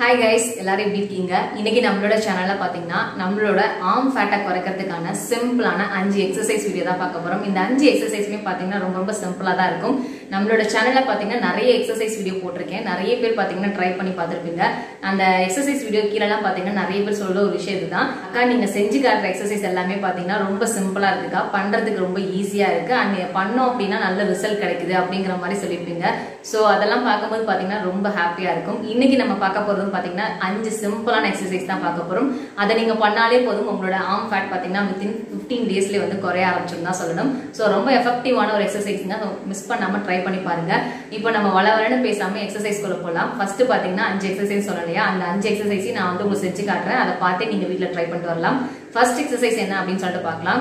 hi guys எல்லாரும் எப்படி இருக்கீங்க இன்னைக்கு நம்மளோட சேனல்ல பாத்தீங்கன்னா நம்மளோட ஆம் ஃபேட்டை குறைக்கிறதுக்கான சிம்பிளான அஞ்சு எக்ஸசைஸ் வீடியோ தான் பார்க்க போறோம் இந்த அஞ்சு எக்ஸசைஸ்மே பாத்தீங்கன்னா ரொம்ப ரொம்ப சிம்பிளா தான் இருக்கும் நம்மளோட சேனல்ல பாத்தீங்கன்னா நிறைய எக்ஸசைஸ் வீடியோ போட்டிருக்கேன் நிறைய பேர் பாத்தீங்கன்னா ட்ரை பண்ணி பார்த்துருப்பீங்க அந்த எக்ஸசைஸ் வீடியோ கீழெல்லாம் பாத்தீங்கன்னா நிறைய பேர் சொல்ற ஒரு விஷயம் இதுதான் அக்கா நீங்க செஞ்சு காட்டுற எக்ஸசைஸ் எல்லாமே பாத்தீங்கன்னா ரொம்ப சிம்பிளா இருக்குக்கா பண்றதுக்கு ரொம்ப ஈஸியா இருக்கு அண்ட் பண்ணோம் அப்படின்னா நல்ல ரிசல்ட் கிடைக்குது அப்படிங்கிற மாதிரி சொல்லியிருப்பீங்க ஸோ அதெல்லாம் பார்க்கும்போது பாத்தீங்கன்னா ரொம்ப ஹாப்பியா இருக்கும் இன்னைக்கு நம்ம பார்க்க போறதும் பாத்தீங்கன்னா அஞ்சு சிம்பிளான எக்ஸசைஸ் தான் பார்க்க போறோம் அதை நீங்க பண்ணாலே போதும் உங்களோட ஆம் ஃபேட் பாத்தீங்கன்னா வித்தின் ஃபிஃப்டீன் டேஸ்லேயே வந்து குறைய ஆரம்பிச்சிருந்தா சொல்லணும் ஸோ ரொம்ப எஃபெக்டிவான ஒரு எக்ஸசைஸ் மிஸ் பண்ணாம ட்ரை ட்ரை பண்ணி பாருங்க இப்போ நம்ம வள வரணும் பேசாம எக்ஸசைஸ் குள்ள போகலாம் ஃபர்ஸ்ட் பாத்தீங்கன்னா அஞ்சு எக்ஸசைஸ் சொல்லலையா அந்த அஞ்சு எக்ஸசைஸையும் நான் வந்து உங்களுக்கு செஞ்சு காட்டுறேன் அதை பார்த்து நீங்க வீட்டில் ட்ரை பண்ணிட்டு வரலாம் ஃபர்ஸ்ட் எக்ஸசைஸ் என்ன அப்படின்னு சொல்லிட்டு பார்க்கலாம்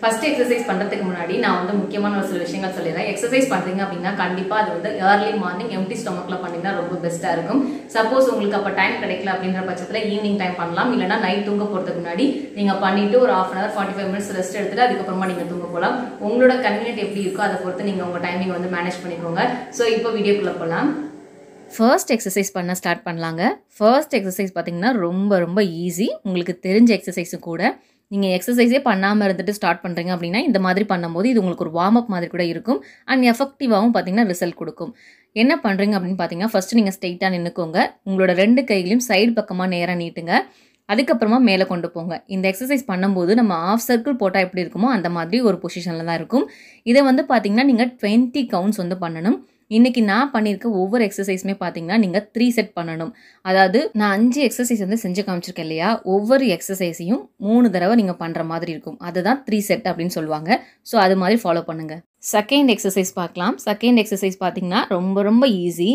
ஃபர்ஸ்ட் எக்ஸசைஸ் பண்ணுறதுக்கு முன்னாடி நான் வந்து முக்கியமான ஒரு சில விஷயங்கள் சொல்லிடுறேன் எக்ஸசைஸ் பண்ணுறீங்க அப்படின்னா கண்டிப்பாக அது வந்து ஏர்லி மார்னிங் எம்டி ஸ்டொமக்கில் பண்ணிங்கன்னா ரொம்ப பெஸ்ட்டாக இருக்கும் சப்போஸ் உங்களுக்கு அப்போ டைம் கிடைக்கல அப்படின்ற பட்சத்தில் ஈவினிங் டைம் பண்ணலாம் இல்லைனா நைட் தூங்க போகிறதுக்கு முன்னாடி நீங்கள் பண்ணிவிட்டு ஒரு half an hour forty five minutes rest எடுத்துட்டு அதுக்கப்புறமா நீங்கள் தூங்க போகலாம் உங்களோட கன்வீனியன்ட் எப்படி இருக்கோ அதை பொறுத்து நீங்கள் உங்கள் டைமிங் வந்து மேனேஜ் பண்ணிக்கோங்க ஸோ இப்போ வீடியோக்குள்ளே போகலாம் ஃபர்ஸ்ட் எக்ஸசைஸ் பண்ண ஸ்டார்ட் பண்ணலாங்க ஃபர்ஸ்ட் எக்ஸசைஸ் பார்த்திங்கன்னா ரொம்ப ரொம்ப ஈஸி உங்களுக்கு தெரிஞ்ச எக்ஸசைஸும் கூட நீங்கள் எக்ஸசைஸே பண்ணாமல் இருந்துட்டு ஸ்டார்ட் பண்ணுறீங்க அப்படின்னா இந்த மாதிரி பண்ணும்போது இது உங்களுக்கு ஒரு வார்ம் அப் மாதிரி கூட இருக்கும் அண்ட் எஃபெக்டிவாகவும் பார்த்தீங்கன்னா ரிசல்ட் கொடுக்கும் என்ன பண்ணுறீங்க அப்படின்னு பார்த்தீங்கன்னா ஃபஸ்ட்டு நீங்கள் ஸ்ட்ரெயிட்டாக நின்றுக்கோங்க உங்களோட ரெண்டு கைகளையும் சைடு பக்கமாக நேராக நீட்டுங்க அதுக்கப்புறமா மேலே கொண்டு போங்க இந்த எக்ஸசைஸ் பண்ணும்போது நம்ம ஆஃப் சர்க்கிள் போட்டால் எப்படி இருக்குமோ அந்த மாதிரி ஒரு பொசிஷனில் தான் இருக்கும் இதை வந்து பார்த்திங்கன்னா நீங்கள் டுவெண்ட்டி கவுண்ட்ஸ் வந்து பண்ணணும் இன்றைக்கி நான் பண்ணியிருக்க ஒவ்வொரு எக்ஸசைஸுமே பார்த்தீங்கன்னா நீங்கள் த்ரீ செட் பண்ணணும் அதாவது நான் அஞ்சு எக்ஸசைஸ் வந்து செஞ்சு காமிச்சிருக்கேன் இல்லையா ஒவ்வொரு எக்ஸசைஸையும் மூணு தடவை நீங்கள் பண்ணுற மாதிரி இருக்கும் அதுதான் த்ரீ செட் அப்படின்னு சொல்லுவாங்க ஸோ அது மாதிரி ஃபாலோ பண்ணுங்கள் செகண்ட் எக்ஸசைஸ் பார்க்கலாம் செகண்ட் எக்ஸசைஸ் பார்த்தீங்கன்னா ரொம்ப ரொம்ப ஈஸி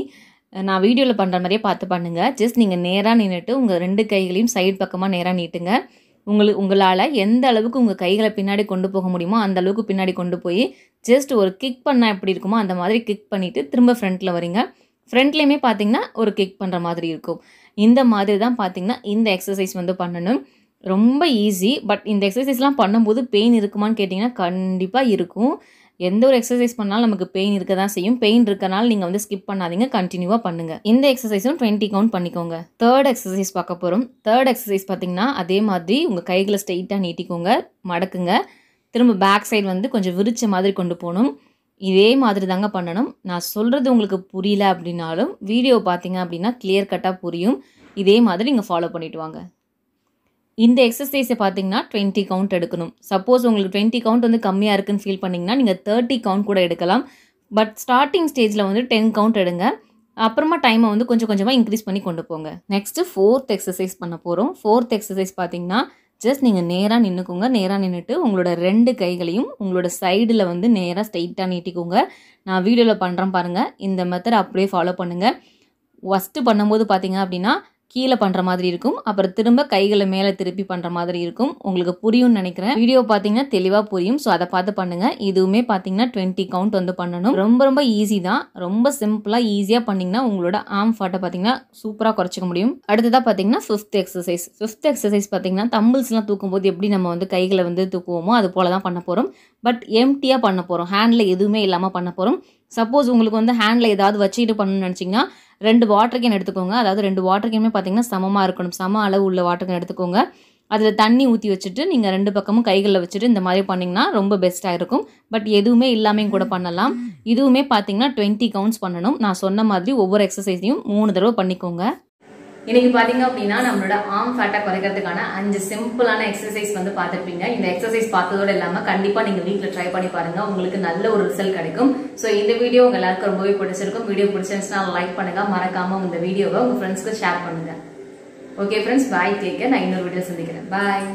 நான் வீடியோவில் பண்ணுற மாதிரியே பார்த்து பண்ணுங்கள் ஜஸ்ட் நீங்கள் நேராக நின்றுட்டு உங்கள் ரெண்டு கைகளையும் சைடு பக்கமாக நேராக நீட்டுங்க உங்களுக்கு உங்களால் எந்த அளவுக்கு உங்கள் கைகளை பின்னாடி கொண்டு போக முடியுமோ அந்த அளவுக்கு பின்னாடி கொண்டு போய் ஜஸ்ட் ஒரு கிக் பண்ணால் எப்படி இருக்குமோ அந்த மாதிரி கிக் பண்ணிவிட்டு திரும்ப ஃப்ரண்ட்டில் வரீங்க ஃப்ரண்ட்லேயுமே பார்த்தீங்கன்னா ஒரு கிக் பண்ணுற மாதிரி இருக்கும் இந்த மாதிரி தான் பார்த்தீங்கன்னா இந்த எக்ஸசைஸ் வந்து பண்ணணும் ரொம்ப ஈஸி பட் இந்த எக்ஸசைஸ்லாம் பண்ணும்போது பெயின் இருக்குமான்னு கேட்டிங்கன்னா கண்டிப்பாக இருக்கும் எந்த ஒரு எக்ஸசைஸ் பண்ணாலும் நமக்கு பெயின் இருக்க தான் செய்யும் பெயின் இருக்கனால நீங்கள் வந்து ஸ்கிப் பண்ணாதீங்க கண்டினியூவாக பண்ணுங்கள் இந்த எக்ஸசைஸும் டுவெண்ட்டி கவுண்ட் பண்ணிக்கோங்க தேர்ட் எக்ஸசைஸ் பார்க்க போகிறோம் தேர்ட் எக்ஸசைஸ் பார்த்தீங்கன்னா அதே மாதிரி உங்கள் கைகளை ஸ்ட்ரெயிட்டாக நீட்டிக்கோங்க மடக்குங்க திரும்ப பேக் சைடு வந்து கொஞ்சம் விரிச்ச மாதிரி கொண்டு போகணும் இதே மாதிரி தாங்க பண்ணணும் நான் சொல்கிறது உங்களுக்கு புரியல அப்படின்னாலும் வீடியோ பார்த்தீங்க அப்படின்னா கிளியர் கட்டாக புரியும் இதே மாதிரி நீங்கள் ஃபாலோ பண்ணிவிட்டு வாங்க இந்த எக்ஸசைஸை பார்த்தீங்கன்னா டுவெண்ட்டி கவுண்ட் எடுக்கணும் சப்போஸ் உங்களுக்கு டுவெண்ட்டி கவுண்ட் வந்து கம்மியாக இருக்குன்னு ஃபீல் பண்ணிங்கன்னா நீங்கள் தேர்ட்டி கவுண்ட் கூட எடுக்கலாம் பட் ஸ்டார்டிங் ஸ்டேஜில் வந்து டென் கவுண்ட் எடுங்க அப்புறமா டைமை வந்து கொஞ்சம் கொஞ்சமாக இன்க்ரீஸ் பண்ணி கொண்டு போங்க நெக்ஸ்ட்டு ஃபோர்த் எக்ஸசைஸ் பண்ண போகிறோம் ஃபோர்த் எக்ஸசைஸ் பார்த்தீங்கன்னா ஜஸ்ட் நீங்கள் நேராக நின்றுக்கோங்க நேராக நின்றுட்டு உங்களோட ரெண்டு கைகளையும் உங்களோட சைடில் வந்து நேராக ஸ்ட்ரைட்டாக நீட்டிக்கோங்க நான் வீடியோவில் பண்ணுறேன் பாருங்கள் இந்த மெத்தட் அப்படியே ஃபாலோ பண்ணுங்கள் ஃபஸ்ட்டு பண்ணும்போது பார்த்தீங்க அப்படின்னா கீழே பண்ணுற மாதிரி இருக்கும் அப்புறம் திரும்ப கைகளை மேலே திருப்பி பண்ணுற மாதிரி இருக்கும் உங்களுக்கு புரியும்னு நினைக்கிறேன் வீடியோ பார்த்தீங்கன்னா தெளிவாக புரியும் ஸோ அதை பார்த்து பண்ணுங்கள் இதுவுமே பார்த்தீங்கன்னா டுவெண்ட்டி கவுண்ட் வந்து பண்ணணும் ரொம்ப ரொம்ப ஈஸி தான் ரொம்ப சிம்பிளாக ஈஸியாக பண்ணிங்கன்னா உங்களோட ஆம் ஃபாட்டை பார்த்தீங்கன்னா சூப்பராக குறைச்சிக்க முடியும் அடுத்ததாக பார்த்தீங்கன்னா ஃபிஃப்த் எக்ஸசைஸ் ஃபிஃப்த் எக்ஸசைஸ் பார்த்தீங்கன்னா தம்பிள்ஸ்லாம் தூக்கும்போது எப்படி நம்ம வந்து கைகளை வந்து தூக்குவோமோ அது போல தான் பண்ண போகிறோம் பட் எம்டியாக பண்ண போகிறோம் ஹேண்டில் எதுவுமே இல்லாமல் பண்ண போகிறோம் சப்போஸ் உங்களுக்கு வந்து ஹேண்டில் ஏதாவது வச்சுக்கிட்டு பண்ணணும்னு நினச்சிங்கன்னா ரெண்டு வாட்டர் கேன் எடுத்துக்கோங்க அதாவது ரெண்டு வாட்டர் கேனுமே பார்த்தீங்கன்னா சமமாக இருக்கணும் சம அளவு உள்ள வாட்டர் கேன் எடுத்துக்கோங்க அதில் தண்ணி ஊற்றி வச்சுட்டு நீங்கள் ரெண்டு பக்கமும் கைகளில் வச்சுட்டு இந்த மாதிரி பண்ணிங்கன்னா ரொம்ப பெஸ்ட்டாக இருக்கும் பட் எதுவுமே இல்லாமையும் கூட பண்ணலாம் இதுவுமே பார்த்தீங்கன்னா டுவெண்ட்டி கவுண்ட்ஸ் பண்ணணும் நான் சொன்ன மாதிரி ஒவ்வொரு எக்ஸசைஸையும் மூணு தடவை பண்ணிக்கோங்க இன்னைக்கு பாத்தீங்க அப்படின்னா நம்மளோட ஆர்ம் ஃபேட்டை குறைக்கிறதுக்கான அஞ்சு சிம்பிளான எக்ஸசைஸ் வந்து பார்த்துருப்பீங்க இந்த எக்ஸசைஸ் பார்த்ததோட இல்லாம கண்டிப்பா நீங்க வீட்டில் ட்ரை பண்ணி பாருங்க உங்களுக்கு நல்ல ஒரு ரிசல்ட் கிடைக்கும் ஸோ இந்த வீடியோ உங்க எல்லாருக்கும் ரொம்பவே பிடிச்சிருக்கும் வீடியோ பிடிச்சிருந்துச்சுன்னா லைக் பண்ணுங்க மறக்காம இந்த வீடியோவை உங்க ஃப்ரெண்ட்ஸ்க்கு ஷேர் பண்ணுங்க ஓகே ஃப்ரெண்ட்ஸ் பாய் டேக் நான் இன்னொரு வீடியோ சந்திக்கிறேன் பாய்